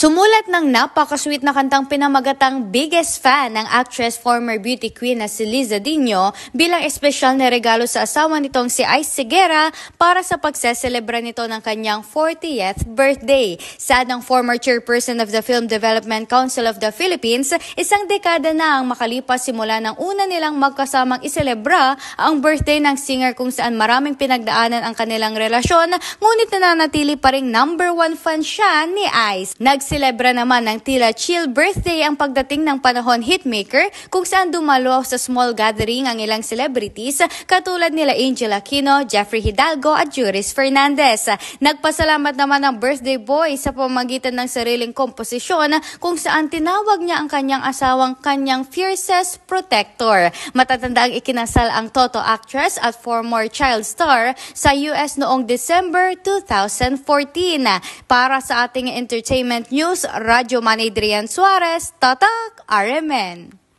Sumulat ng napakasweet na kantang pinamagatang biggest fan ng actress former beauty queen na si Liza Dino bilang espesyal na regalo sa asawa nitong si Ice Segura para sa pagseselebra nito ng kanyang 40th birthday. Sa ng former chairperson of the Film Development Council of the Philippines, isang dekada na ang makalipas simula ng una nilang magkasamang iselebra ang birthday ng singer kung saan maraming pinagdaanan ang kanilang relasyon ngunit nananatili pa ring number one fan siya ni Ice. Nags nagselebra naman ng tila chill birthday ang pagdating ng panahon hitmaker kung saan dumalo sa small gathering ang ilang celebrities katulad nila Angel Aquino, Jeffrey Hidalgo at Juris Fernandez. Nagpasalamat naman ang birthday boy sa pamagitan ng sariling komposisyon kung saan tinawag niya ang kanyang asawang kanyang fiercest protector. Matatanda ang ikinasal ang Toto actress at former child star sa US noong December 2014. Para sa ating entertainment news, News, Radyo Manidrian Suarez, Tatak, RMN.